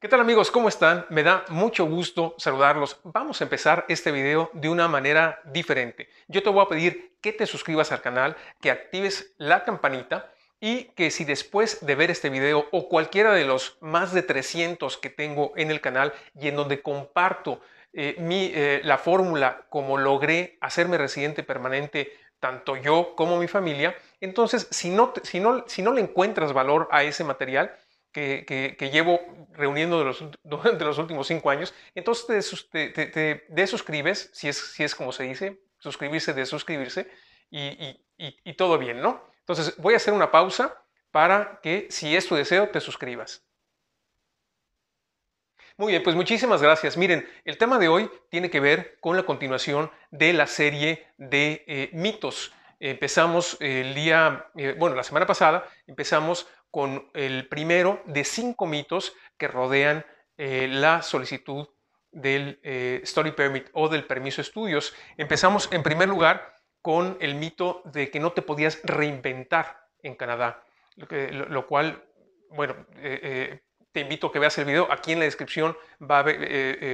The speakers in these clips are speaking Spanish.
¿Qué tal amigos? ¿Cómo están? Me da mucho gusto saludarlos. Vamos a empezar este video de una manera diferente. Yo te voy a pedir que te suscribas al canal, que actives la campanita y que si después de ver este video o cualquiera de los más de 300 que tengo en el canal y en donde comparto eh, eh, la fórmula como logré hacerme residente permanente tanto yo como mi familia, entonces si no, si si no le encuentras valor a ese material, que, llevo reuniendo de los, durante los últimos cinco años. Entonces te, te, desuscribes, si es, si es como se dice, suscribirse, desuscribirse, y, y, todo bien, ¿no? Entonces voy a hacer una pausa para que si es tu deseo te suscribas. Muy bien, pues muchísimas gracias. Miren, el tema de hoy tiene que ver con la continuación de la serie de eh, mitos. Empezamos el día, eh, bueno, la semana pasada empezamos con el primero de cinco mitos que rodean eh, la solicitud del story eh, Study Permit o del permiso de estudios. Empezamos en primer lugar con el mito de que no te podías reinventar en Canadá, lo, cual, bueno, eh, te invito a que veas el video. Aquí en la descripción va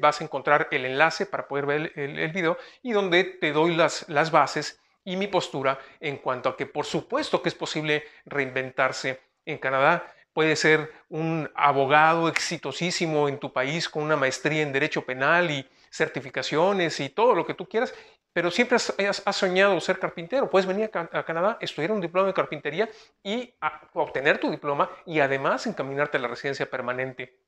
vas a encontrar el enlace para poder ver el, video y donde te doy las bases y mi postura en cuanto a que por supuesto que es posible reinventarse en Canadá, puedes ser un abogado exitosísimo en tu país con una maestría en derecho penal y certificaciones y todo lo que tú quieras, pero siempre has, soñado ser carpintero. Puedes venir a, Canadá, estudiar un diploma de carpintería y obtener tu diploma y además encaminarte a la residencia permanente.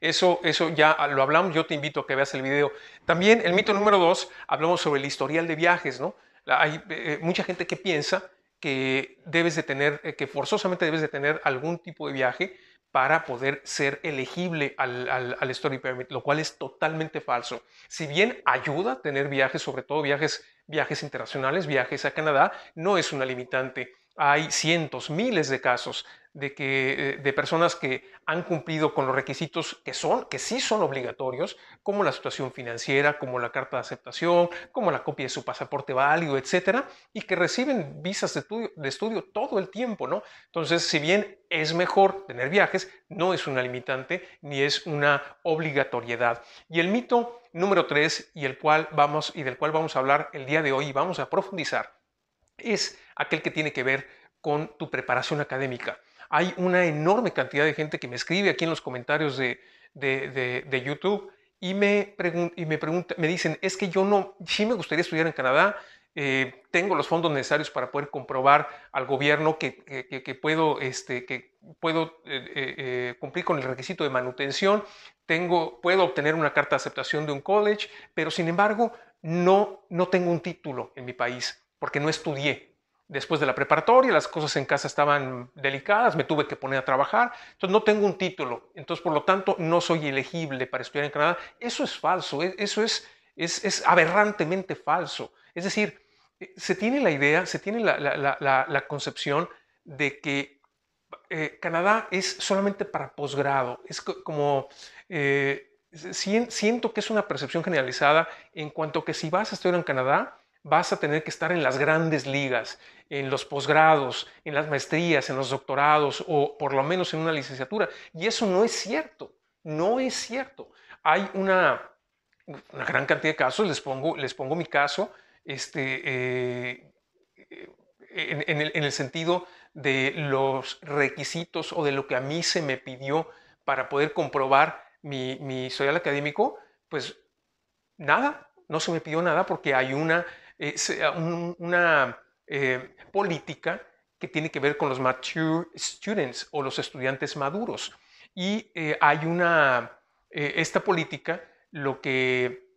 Eso, eso ya lo hablamos, yo te invito a que veas el video. También el mito número dos, hablamos sobre el historial de viajes, ¿no? Hay eh, eh, mucha gente que piensa que debes de tener, eh, que forzosamente debes de tener algún tipo de viaje para poder ser elegible al, al, Story Permit, lo cual es totalmente falso. Si bien ayuda a tener viajes, sobre todo viajes, viajes internacionales, viajes a Canadá, no es una limitante hay cientos, miles de casos de, que, eh, de personas que han cumplido con los requisitos que son, que sí son obligatorios, como la situación financiera, como la carta de aceptación, como la copia de su pasaporte válido, etcétera, y que reciben visas de estudio, todo el tiempo, ¿no? Entonces, si bien es mejor tener viajes, no es una limitante ni es una obligatoriedad. Y el mito número tres y el cual vamos y del cual vamos a hablar el día de hoy vamos a profundizar es aquel que tiene que ver con tu preparación académica. Hay una enorme cantidad de gente que me escribe aquí en los comentarios de, YouTube y me, me, dicen, es que yo no, sí me gustaría estudiar en Canadá, eh, tengo los fondos necesarios para poder comprobar al gobierno que, puedo, este, eh, eh, cumplir con el requisito de manutención, tengo, puedo obtener una carta de aceptación de un college, pero sin embargo no, no tengo un título en mi país porque no estudié. Después de la preparatoria, las cosas en casa estaban delicadas, me tuve que poner a trabajar, entonces no tengo un título, entonces por lo tanto no soy elegible para estudiar en Canadá. Eso es falso, e-, eso es, aberrantemente falso. Es decir, eh, se tiene la idea, se tiene la, concepción de que eh, Canadá es solamente para posgrado, es como... Eh, siento que es una percepción generalizada en cuanto que si vas a estudiar en Canadá, vas a tener que estar en las grandes ligas, en los posgrados, en las maestrías, en los doctorados o por lo menos en una licenciatura. Y eso no es cierto, no es cierto. Hay una, gran cantidad de casos, les pongo, les pongo mi caso, este, eh, en, el, sentido de los requisitos o de lo que a mí se me pidió para poder comprobar mi, mi historial académico, pues nada, no se me pidió nada porque hay una es eh, una eh, política que tiene que ver con los mature students o los estudiantes maduros. Y eh, hay una, esta política lo que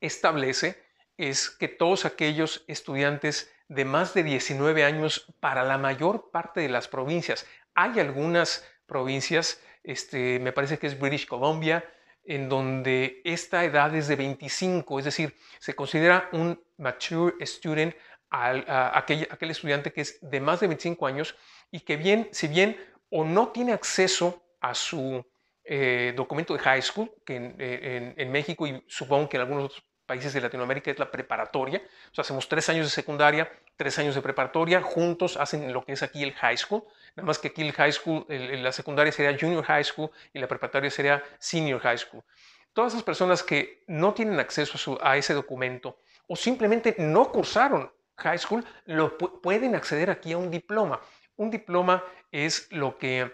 establece es que todos aquellos estudiantes de más de 19 años para la mayor parte de las provincias, hay algunas provincias, este, me parece que es British Columbia, en donde esta edad es de 25, es decir, se considera un mature student aquel, estudiante que es de más de 25 años y que bien, si bien o no tiene acceso a su eh, documento de high school, que eh, en, México y supongo que en algunos países de Latinoamérica es la preparatoria, o sea, hacemos tres años de secundaria, tres años de preparatoria, juntos hacen lo que es aquí el high school, nada más que aquí el high school, la secundaria sería junior high school y la preparatoria sería senior high school. Todas esas personas que no tienen acceso a, ese documento o simplemente no cursaron high school, lo pueden acceder aquí a un diploma. Un diploma es lo que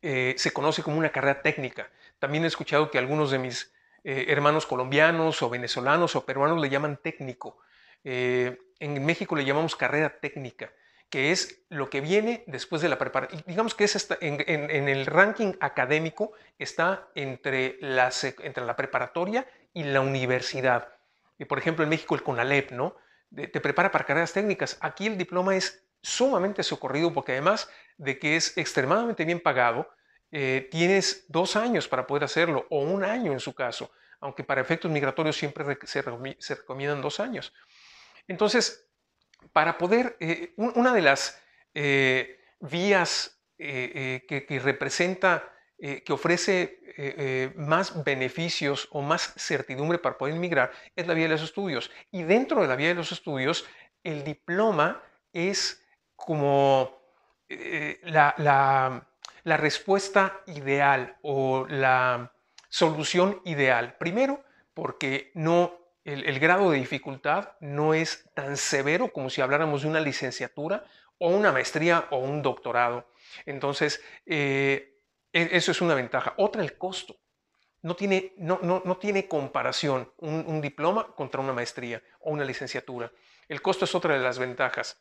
eh, se conoce como una carrera técnica. También he escuchado que algunos de mis eh, hermanos colombianos o venezolanos o peruanos le llaman técnico. Eh, en México le llamamos carrera técnica, que es lo que viene después de la preparación. Digamos que es en, el ranking académico está entre la, entre la preparatoria y la universidad. Y por ejemplo, en México el CONALEP, ¿no? te prepara para carreras técnicas. Aquí el diploma es sumamente socorrido porque además de que es extremadamente bien pagado, eh, tienes dos años para poder hacerlo o un año en su caso, aunque para efectos migratorios siempre se, recomiendan dos años. Entonces, para poder, eh, una de las eh, vías eh, que, representa, que ofrece más beneficios o más certidumbre para poder inmigrar es la vía de los estudios. Y dentro de la vía de los estudios, el diploma es como la respuesta ideal o la solución ideal. Primero, porque no el, grado de dificultad no es tan severo como si habláramos de una licenciatura o una maestría o un doctorado. Entonces, eh, e, eso es una ventaja. Otra, el costo. No tiene, comparación un, un diploma contra una maestría o una licenciatura. El costo es otra de las ventajas.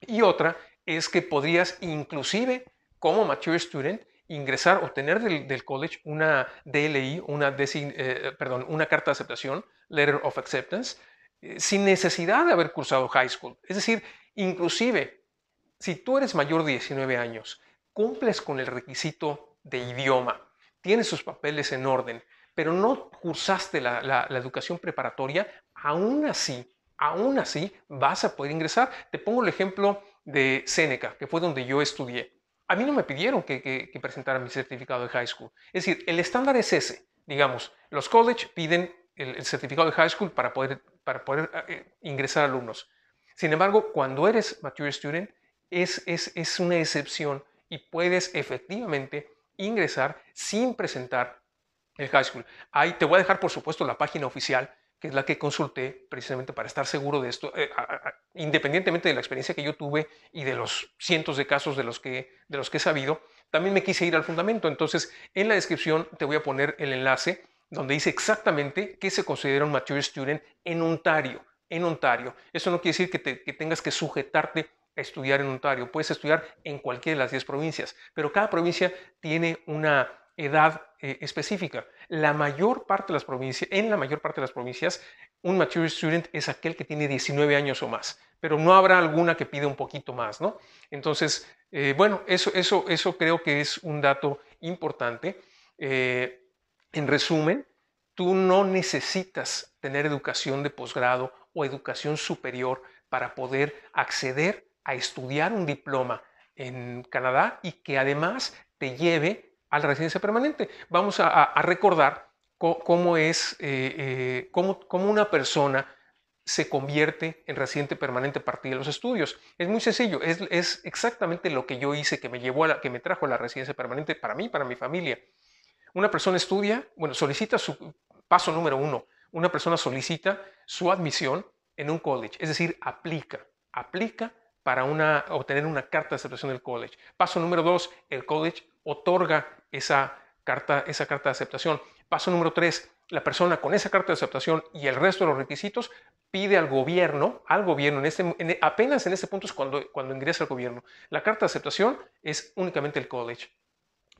Y otra es que podrías inclusive, como Mature Student, ingresar, obtener del, del college una DLI, una, eh, eh, perdón, una carta de aceptación, Letter of Acceptance, eh, sin necesidad de haber cursado high school. Es decir, inclusive, si tú eres mayor de 19 años, cumples con el requisito de idioma, tienes tus papeles en orden, pero no cursaste la, educación preparatoria, aún así, aún así vas a poder ingresar. Te pongo el ejemplo de Seneca, que fue donde yo estudié a mí no me pidieron que, presentara mi certificado de high school. Es decir, el estándar es ese. Digamos, los college piden el, certificado de high school para poder, para poder eh, eh, ingresar alumnos. Sin embargo, cuando eres mature student, es, es una excepción y puedes efectivamente ingresar sin presentar el high school. Ahí te voy a dejar, por supuesto, la página oficial que es la que consulté precisamente para estar seguro de esto, eh, independientemente de la experiencia que yo tuve y de los cientos de casos de los que, de los que he sabido, también me quise ir al fundamento. Entonces, en la descripción te voy a poner el enlace donde dice exactamente qué se considera un mature student en Ontario. En Ontario. Eso no quiere decir que, que tengas que sujetarte a estudiar en Ontario. Puedes estudiar en cualquiera de las 10 provincias, pero cada provincia tiene una edad eh, específica. La mayor parte de las provincias, en la mayor parte de las provincias, un mature student es aquel que tiene 19 años o más, pero no habrá alguna que pida un poquito más, ¿no? Entonces, eh, bueno, eso, eso, eso creo que es un dato importante. Eh, en resumen, tú no necesitas tener educación de posgrado o educación superior para poder acceder a estudiar un diploma en Canadá y que además te lleve a la residencia permanente. Vamos a, recordar cómo es, eh, eh, cómo, una persona se convierte en residente permanente a partir de los estudios. Es muy sencillo, es, exactamente lo que yo hice que me llevó a la, que me trajo a la residencia permanente para mí, para mi familia. Una persona estudia, bueno, solicita su paso número uno, una persona solicita su admisión en un college, es decir, aplica, aplica para una, obtener una carta de aceptación del college. Paso número dos, el college otorga esa carta, esa carta de aceptación. Paso número tres, la persona con esa carta de aceptación y el resto de los requisitos pide al gobierno, al gobierno, en este, apenas en este punto es cuando, cuando ingresa al gobierno. La carta de aceptación es únicamente el college.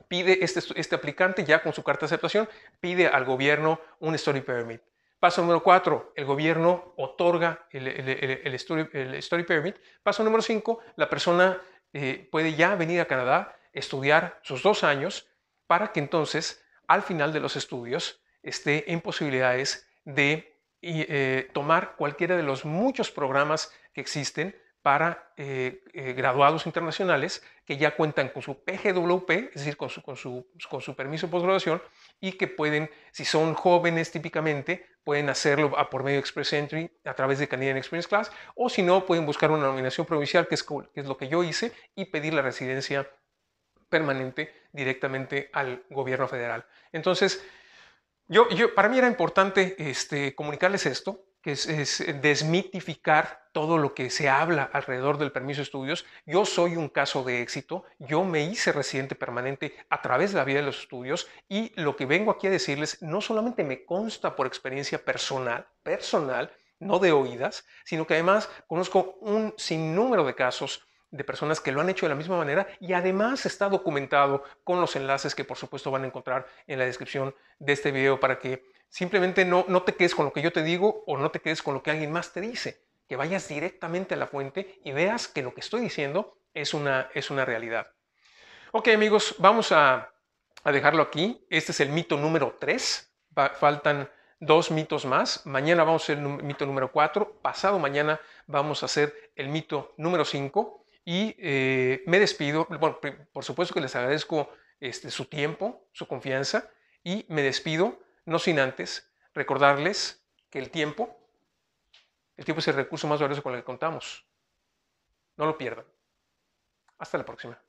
Pide este, este aplicante ya con su carta de aceptación, pide al gobierno un story permit. Paso número cuatro, el gobierno otorga el, el, story, permit. Paso número cinco, la persona eh, puede ya venir a Canadá estudiar sus dos años para que entonces al final de los estudios esté en posibilidades de eh, tomar cualquiera de los muchos programas que existen para eh, eh, graduados internacionales que ya cuentan con su PGWP, es decir, con su, con su, con su permiso de posgraduación, y que pueden, si son jóvenes típicamente, pueden hacerlo por medio de Express Entry a través de Canadian Experience Class, o si no, pueden buscar una nominación provincial, que es, que es lo que yo hice, y pedir la residencia permanente directamente al gobierno federal. Entonces, yo, para mí era importante este, comunicarles esto, que es, es, desmitificar todo lo que se habla alrededor del permiso de estudios. Yo soy un caso de éxito, yo me hice residente permanente a través de la vida de los estudios y lo que vengo aquí a decirles no solamente me consta por experiencia personal, personal, no de oídas, sino que además conozco un sinnúmero de casos de personas que lo han hecho de la misma manera y además está documentado con los enlaces que por supuesto van a encontrar en la descripción de este video para que simplemente no, no te quedes con lo que yo te digo o no te quedes con lo que alguien más te dice, que vayas directamente a la fuente y veas que lo que estoy diciendo es una, es una realidad. Ok amigos, vamos a, dejarlo aquí. Este es el mito número 3. faltan dos mitos más. Mañana vamos a hacer el mito número 4. Pasado mañana vamos a hacer el mito número 5. Y eh, me despido, bueno, por supuesto que les agradezco este, su tiempo, su confianza, y me despido, no sin antes recordarles que el tiempo, el tiempo es el recurso más valioso con el que contamos. No lo pierdan. Hasta la próxima.